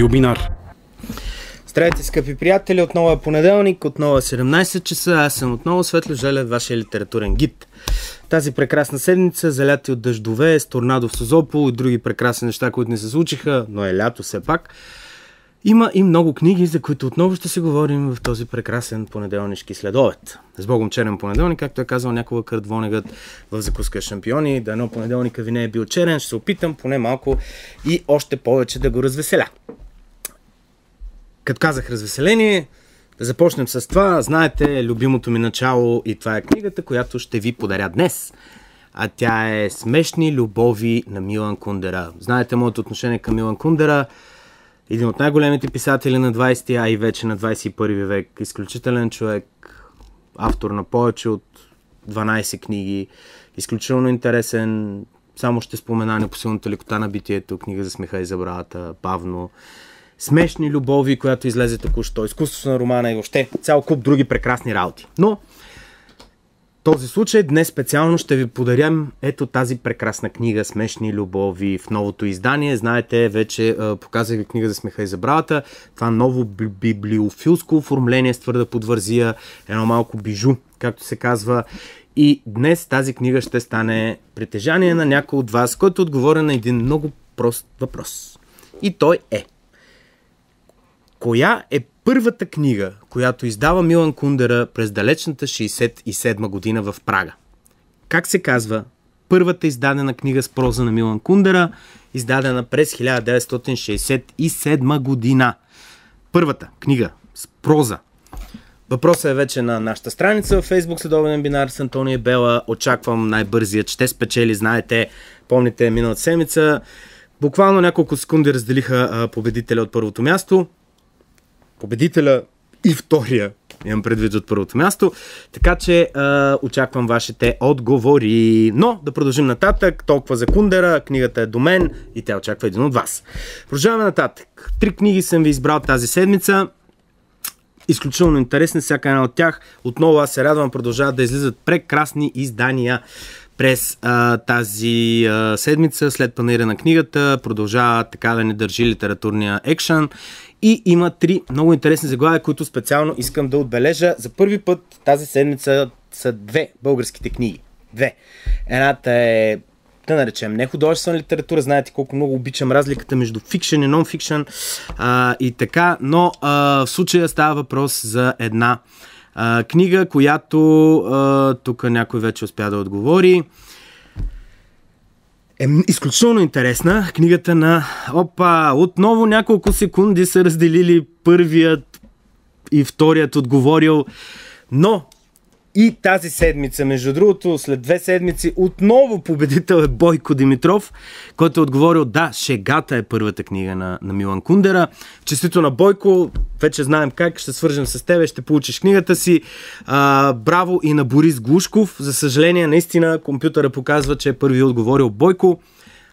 Радио Бинар. Здравейте, скъпи приятели! Отново е понеделник, отново е 17 часа. Аз съм отново Светло Желев, вашия литературен гид. Тази прекрасна седмица, заляти от дъждове, с торнадо в Созопол и други прекрасни неща, които не се случиха, но е лято все пак. Има и много книги, за които отново ще се говорим в този прекрасен понеделнишки следовет. С Богом черен понеделник, както е казал някога Кърт Вонегът в закуска шампиони, да едно понеделника ви не е бил черен, ще се опитам поне малко и още повече да го развеселя. Като казах развеселение, да започнем с това. Знаете, любимото ми начало и това е книгата, която ще ви подаря днес. А тя е Смешни любови на Милан Кундера. Знаете моето отношение към Милан Кундера. Един от най-големите писатели на 20-ти, а и вече на 21 век. Изключителен човек, автор на повече от 12 книги. Изключително интересен. Само ще спомена непосилната лекота на битието, книга за смеха и забравата, бавно. Смешни любови, която излезе току-що, изкуството на романа и въобще цял куп други прекрасни работи. Но този случай днес специално ще ви подарям ето тази прекрасна книга Смешни любови в новото издание. Знаете, вече показах ви книга за смеха и забравата. Това ново библиофилско оформление с твърда подвързия, едно малко бижу, както се казва. И днес тази книга ще стане притежание на някой от вас, който отговоря на един много прост въпрос. И той е – Коя е първата книга, която издава Милан Кундера през далечната 67 година в Прага? Как се казва първата издадена книга с проза на Милан Кундера, издадена през 1967 година? Първата книга с проза. Въпросът е вече на нашата страница в Facebook следобеден бинар с Антония Бела. Очаквам най-бързият. Ще спечели, знаете, помните миналата седмица. Буквално няколко секунди разделиха победителя от първото място победителя и втория имам предвид от първото място. Така че а, очаквам вашите отговори. Но да продължим нататък. Толкова за Кундера, книгата е до мен и тя очаква един от вас. Продължаваме нататък. Три книги съм ви избрал тази седмица. Изключително интересни, всяка една от тях. Отново аз се радвам, продължават да излизат прекрасни издания през а, тази а, седмица, след панера на книгата, продължава така да не държи литературния екшен. И има три много интересни заглавия, които специално искам да отбележа. За първи път тази седмица са две българските книги. Две. Едната е да наречем не художествена литература. Знаете колко много обичам разликата между фикшен и нонфикшен а, и така, но а, в случая става въпрос за една а, книга, която а, тук някой вече успя да отговори е изключително интересна. Книгата на... Опа! Отново няколко секунди са разделили първият и вторият отговорил. Но и тази седмица, между другото, след две седмици, отново победител е Бойко Димитров, който е отговорил, да, Шегата е първата книга на, на Милан Кундера. Честито на Бойко, вече знаем как, ще свържем с тебе, ще получиш книгата си. А, браво и на Борис Глушков. За съжаление, наистина компютъра показва, че е първи отговорил Бойко,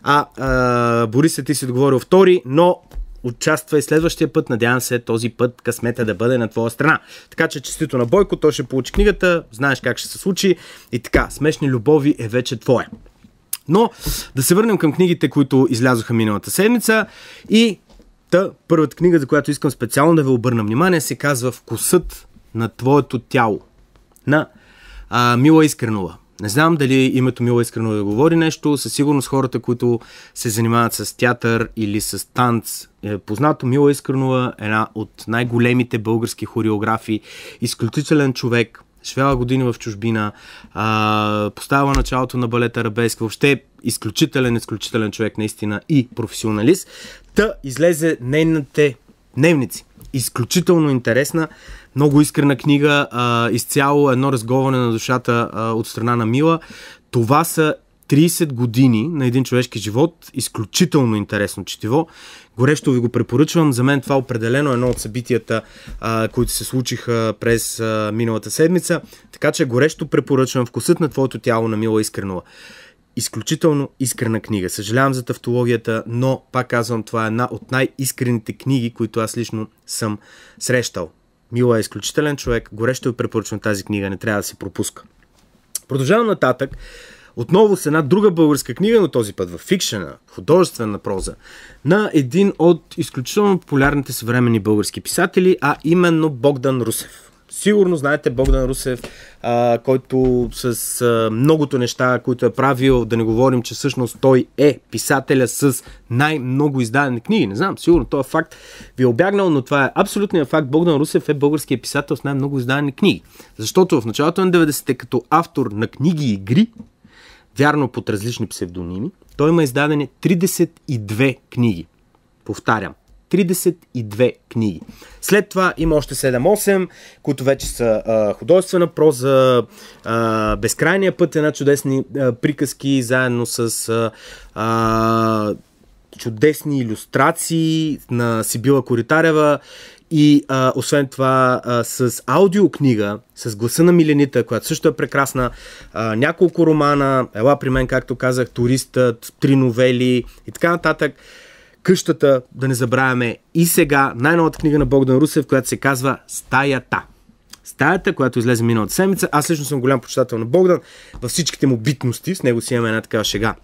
а, а Борис е ти си отговорил втори, но участвай следващия път. Надявам се този път късмета да бъде на твоя страна. Така че честито на Бойко, той ще получи книгата, знаеш как ще се случи и така, смешни любови е вече твоя. Но да се върнем към книгите, които излязоха миналата седмица и Та, първата книга, за която искам специално да ви обърна внимание, се казва Вкусът на твоето тяло на а, Мила Искренова. Не знам дали името Мила Искренова да говори нещо, със сигурност хората, които се занимават с театър или с танц, е познато Мила Искренова, е една от най-големите български хореографи, изключителен човек, Швела години в чужбина, а, поставила началото на балета Рабейск. въобще изключителен, изключителен човек наистина и професионалист. Та излезе нейните дневници. Изключително интересна, много искрена книга, а, изцяло едно разговане на душата а, от страна на Мила. Това са 30 години на един човешки живот, изключително интересно четиво. Горещо ви го препоръчвам. За мен това е определено едно от събитията, а, които се случиха през а, миналата седмица. Така че горещо препоръчвам вкусът на твоето тяло на Мила Искренова изключително искрена книга. Съжалявам за тавтологията, но пак казвам, това е една от най-искрените книги, които аз лично съм срещал. Мила е изключителен човек, горещо препоръчвам тази книга, не трябва да се пропуска. Продължавам нататък. Отново с една друга българска книга, но този път в фикшена, художествена проза, на един от изключително популярните съвременни български писатели, а именно Богдан Русев. Сигурно знаете Богдан Русев, а, който с а, многото неща, които е правил, да не говорим, че всъщност той е писателя с най-много издадени книги. Не знам, сигурно този е факт. Ви е обягнал, но това е абсолютният факт. Богдан Русев е българският писател с най-много издадени книги. Защото в началото на 90-те като автор на книги и игри, вярно под различни псевдоними, той има издадени 32 книги. Повтарям, 32 книги. След това има още 7-8, които вече са а, художествена проза, а, Безкрайния път, една чудесни а, приказки, заедно с а, а, чудесни иллюстрации на Сибила Коритарева и а, освен това а, с аудиокнига, с гласа на Миленита, която също е прекрасна, а, няколко романа, Ела при мен, както казах, Туристът, три новели и така нататък къщата, да не забравяме и сега най-новата книга на Богдан Русев, която се казва Стаята. Стаята, която излезе миналата седмица. Аз лично съм голям почитател на Богдан във всичките му битности. С него си имаме една такава шега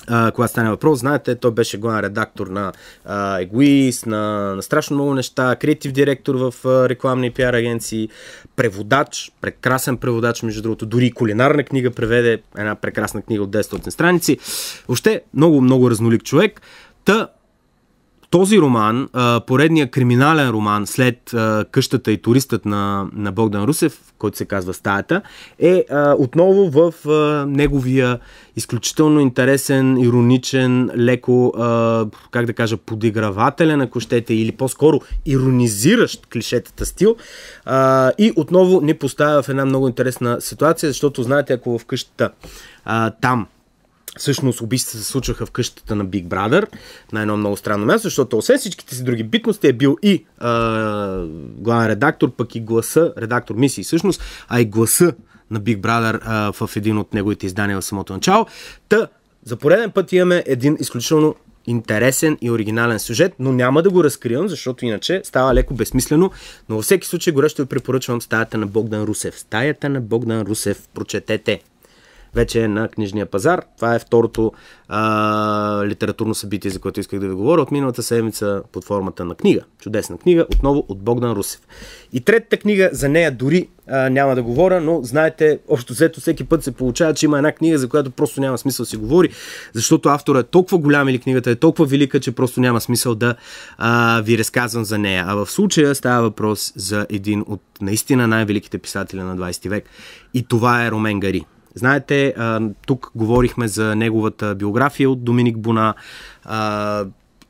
Uh, когато стане въпрос, знаете, той беше главен редактор на uh, Egoist, на, на страшно много неща, креатив директор в uh, рекламни и пиар агенции, преводач, прекрасен преводач, между другото, дори кулинарна книга преведе, една прекрасна книга от 10 страници. Въобще, много, много разнолик човек. Та, този роман, поредния криминален роман след Къщата и туристът на, на Богдан Русев, който се казва Стаята, е отново в неговия изключително интересен, ироничен, леко, как да кажа, подигравателен, ако щете, или по-скоро иронизиращ клишетата стил. И отново ни поставя в една много интересна ситуация, защото знаете, ако в къщата там Всъщност убийствата се случваха в къщата на Big Brother, на едно много странно място, защото освен всичките си други битности е бил и а, главен редактор, пък и гласа, редактор мисии всъщност, а и гласа на Big Brother в един от неговите издания в самото начало. Та, за пореден път имаме един изключително интересен и оригинален сюжет, но няма да го разкривам, защото иначе става леко безсмислено, но във всеки случай горещо ви препоръчвам стаята на Богдан Русев. Стаята на Богдан Русев, прочетете вече е на книжния пазар. Това е второто а, литературно събитие, за което исках да ви говоря от миналата седмица под формата на книга. Чудесна книга, отново от Богдан Русев. И третата книга, за нея дори а, няма да говоря, но знаете, общо взето всеки път се получава, че има една книга, за която просто няма смисъл да си говори, защото автора е толкова голям или книгата е толкова велика, че просто няма смисъл да а, ви разказвам за нея. А в случая става въпрос за един от наистина най-великите писатели на 20 век и това е Ромен Гари. Знаете, тук говорихме за неговата биография от Доминик Буна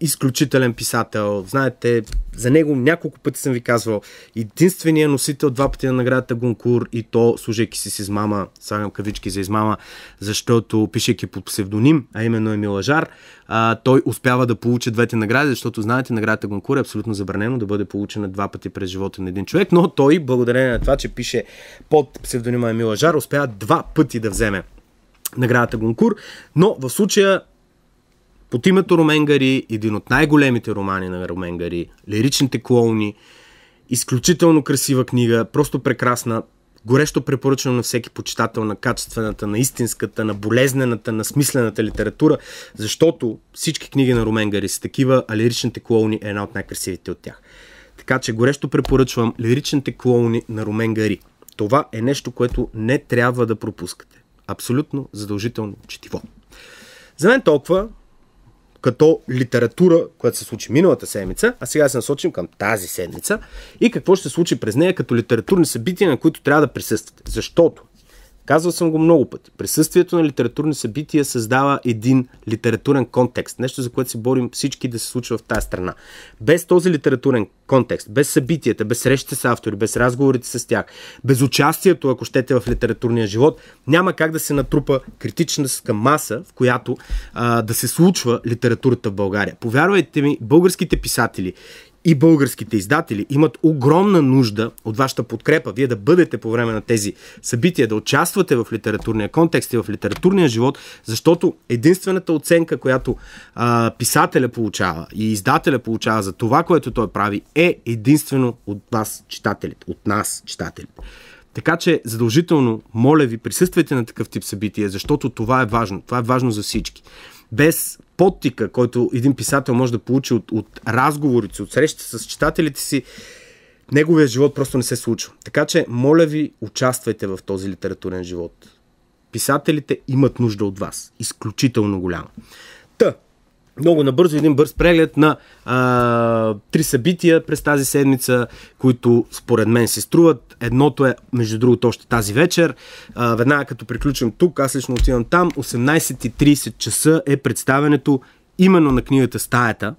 изключителен писател. Знаете, за него няколко пъти съм ви казвал. Единствения носител два пъти на наградата Гонкур и то служейки си с измама, слагам кавички за измама, защото пишейки под псевдоним, а именно Емил Ажар, а, той успява да получи двете награди, защото знаете, наградата Гонкур е абсолютно забранено да бъде получена два пъти през живота на един човек, но той, благодарение на това, че пише под псевдонима Емил Ажар, успява два пъти да вземе наградата Гонкур, но в случая под името Роменгари Гари, един от най-големите романи на Румен Гари, лиричните клоуни, изключително красива книга, просто прекрасна. Горещо препоръчвам на всеки почитател на качествената, на истинската, на болезнената, на смислената литература, защото всички книги на Румен Гари са такива, а лиричните клоуни е една от най-красивите от тях. Така че горещо препоръчвам лиричните клоуни на Румен Гари. Това е нещо, което не трябва да пропускате. Абсолютно задължително четиво. За мен толкова като литература, която се случи миналата седмица, а сега се насочим към тази седмица и какво ще се случи през нея като литературни събития, на които трябва да присъствате. Защото Казвал съм го много пъти. Присъствието на литературни събития създава един литературен контекст. Нещо, за което се борим всички да се случва в тази страна. Без този литературен контекст, без събитията, без срещите с автори, без разговорите с тях, без участието, ако щете, в литературния живот, няма как да се натрупа критичната маса, в която а, да се случва литературата в България. Повярвайте ми, българските писатели и българските издатели имат огромна нужда от вашата подкрепа. Вие да бъдете по време на тези събития, да участвате в литературния контекст и в литературния живот, защото единствената оценка, която а, писателя получава и издателя получава за това, което той прави, е единствено от вас, читателите, от нас, читателите. Така че задължително, моля ви, присъствайте на такъв тип събития, защото това е важно. Това е важно за всички. Без подтика, който един писател може да получи от, от разговорите, от срещите с читателите си, неговия живот просто не се случва. Така че, моля ви, участвайте в този литературен живот. Писателите имат нужда от вас. Изключително голяма много набързо един бърз преглед на а, три събития през тази седмица, които според мен си струват. Едното е, между другото, още тази вечер. А, веднага като приключим тук, аз лично отивам там. 18.30 часа е представенето именно на книгата Стаята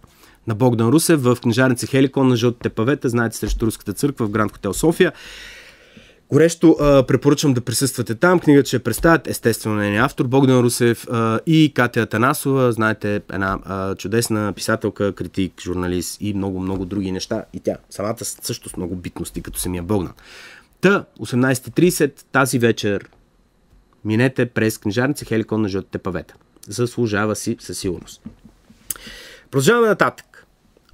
на Богдан Русев в книжарница Хеликон на Жълтите павета, знаете, срещу Руската църква в Гранд Хотел София. Горещо а, препоръчвам да присъствате там. Книгата ще представят естествено нейния автор Богдан Русев а, и Катя Танасова. Знаете, една а, чудесна писателка, критик, журналист и много-много други неща. И тя самата също с много битности, като самия Богдан. Та, 18.30 тази вечер минете през книжарница Хеликон на жълтите павета. Заслужава си със сигурност. Продължаваме нататък.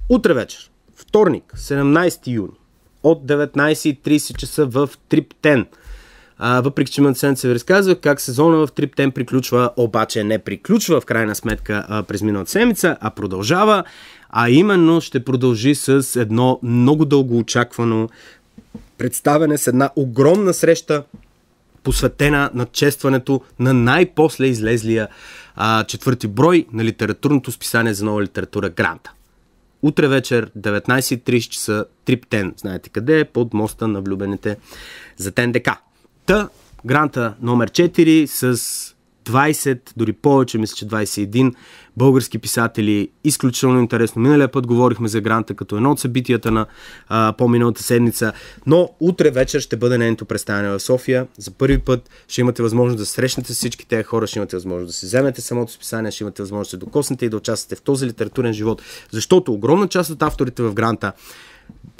Утре вечер, вторник, 17 юни, от 19.30 часа в Триптен. А, въпреки, че Мансен се разказва как сезона в Триптен приключва, обаче не приключва в крайна сметка през миналата седмица, а продължава, а именно ще продължи с едно много дълго очаквано представяне с една огромна среща посветена на честването на най-после излезлия а, четвърти брой на литературното списание за нова литература Гранта. Утре вечер, 19.30 часа, Триптен, знаете къде е, под моста на влюбените за ТНДК. Та, гранта номер 4 с 20, дори повече, мисля, че 21 български писатели. Изключително интересно. Миналия път говорихме за гранта като едно от събитията на а, по-миналата седмица. Но утре вечер ще бъде нейното представяне в София. За първи път ще имате възможност да срещнете всички тези хора, ще имате възможност да си вземете самото списание, ще имате възможност да се докоснете и да участвате в този литературен живот. Защото огромна част от авторите в гранта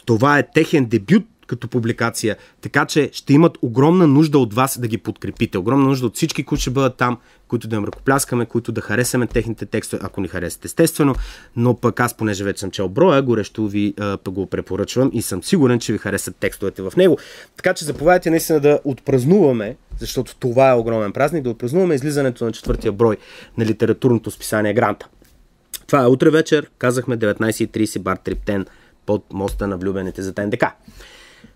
това е техен дебют като публикация. Така че ще имат огромна нужда от вас да ги подкрепите. Огромна нужда от всички, които ще бъдат там, които да им ръкопляскаме, които да харесаме техните текстове, ако ни харесат естествено. Но пък аз, понеже вече съм чел броя, горещо ви а, пък го препоръчвам и съм сигурен, че ви харесат текстовете в него. Така че заповядайте наистина да отпразнуваме защото това е огромен празник, да отпразнуваме излизането на четвъртия брой на литературното списание Гранта. Това е утре вечер, казахме 19.30 бар Триптен под моста на влюбените за ТНДК.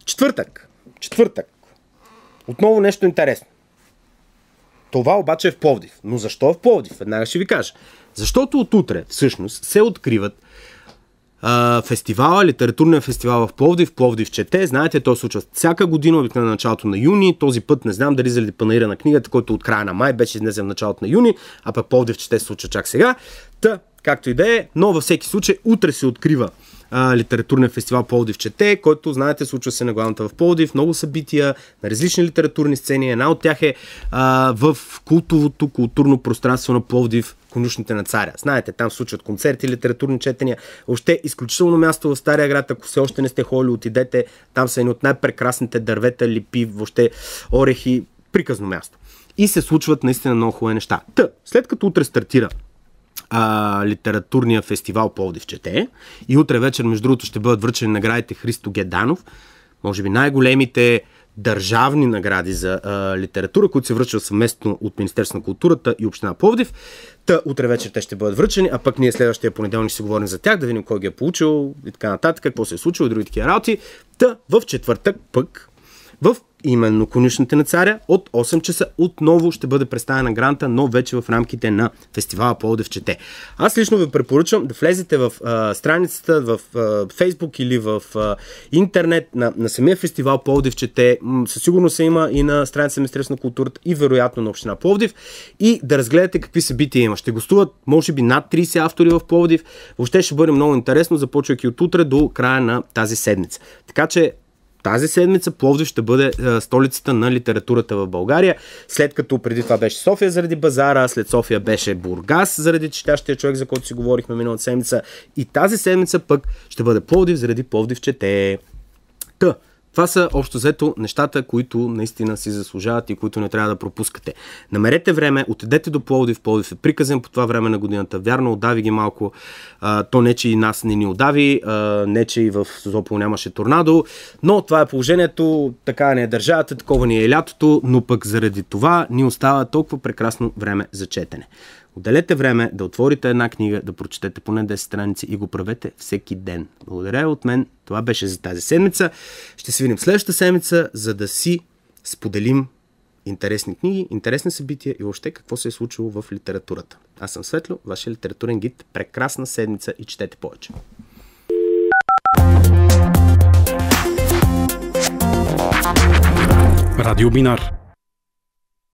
Четвъртък. Четвъртък. Отново нещо интересно. Това обаче е в Пловдив. Но защо е в Пловдив? Веднага ще ви кажа. Защото от утре всъщност се откриват а, фестивала, литературния фестивал в Пловдив, Пловдив чете. Знаете, то се случва всяка година, обикновено на началото на юни. Този път не знам дали заради панаира на книгата, който от края на май беше изнесен в началото на юни, а пък Пловдив чете се случва чак сега. Та, както и да е, но във всеки случай утре се открива а, фестивал Полдив чете, който, знаете, случва се на главната в Полдив. Много събития на различни литературни сцени. Една от тях е а, в култовото, културно пространство на Пловдив конюшните на царя. Знаете, там случват концерти, литературни четения. Още изключително място в Стария град, ако все още не сте ходили, отидете. Там са едни от най-прекрасните дървета, липи, въобще орехи. Приказно място. И се случват наистина много хубави неща. Та, след като утре стартира а, литературния фестивал Пловдив чете. И утре вечер, между другото, ще бъдат връчени наградите Христо Геданов. Може би най-големите държавни награди за а, литература, които се връчват съвместно от Министерство на културата и Община Пловдив. Та утре вечер те ще бъдат връчени, а пък ние следващия понеделник ще говорим за тях, да видим кой ги е получил и така нататък, какво се е случило и други такива работи. Та в четвъртък пък в именно конюшните на царя. От 8 часа отново ще бъде представена гранта, но вече в рамките на фестивала Плодев чете. Аз лично ви препоръчвам да влезете в а, страницата в а, Фейсбук или в а, интернет на, на самия фестивал Пловдив чете. Със сигурност се има и на страница Министерство на културата и вероятно на община Пловдив. И да разгледате какви събития има. Ще гостуват може би над 30 автори в Пловдив. Въобще ще бъде много интересно, започвайки от утре до края на тази седмица. Така че тази седмица Пловдив ще бъде а, е, столицата на литературата в България, след като преди това беше София заради базара, след София беше Бургас заради четящия човек, за който си говорихме миналата седмица и тази седмица пък ще бъде Пловдив заради Пловдив чете. Та, това са общо взето нещата, които наистина си заслужават и които не трябва да пропускате. Намерете време, отидете до Пловдив. Пловдив е приказен по това време на годината. Вярно, отдави ги малко. А, то не, че и нас не ни отдави, а, не, че и в Созопол нямаше торнадо, но това е положението. Така не е държавата, такова ни е лятото, но пък заради това ни остава толкова прекрасно време за четене. Отделете време да отворите една книга, да прочетете поне 10 страници и го правете всеки ден. Благодаря от мен. Това беше за тази седмица. Ще се видим следващата седмица, за да си споделим интересни книги, интересни събития и още какво се е случило в литературата. Аз съм Светло, вашия литературен гид. Прекрасна седмица и четете повече. Радио Бинар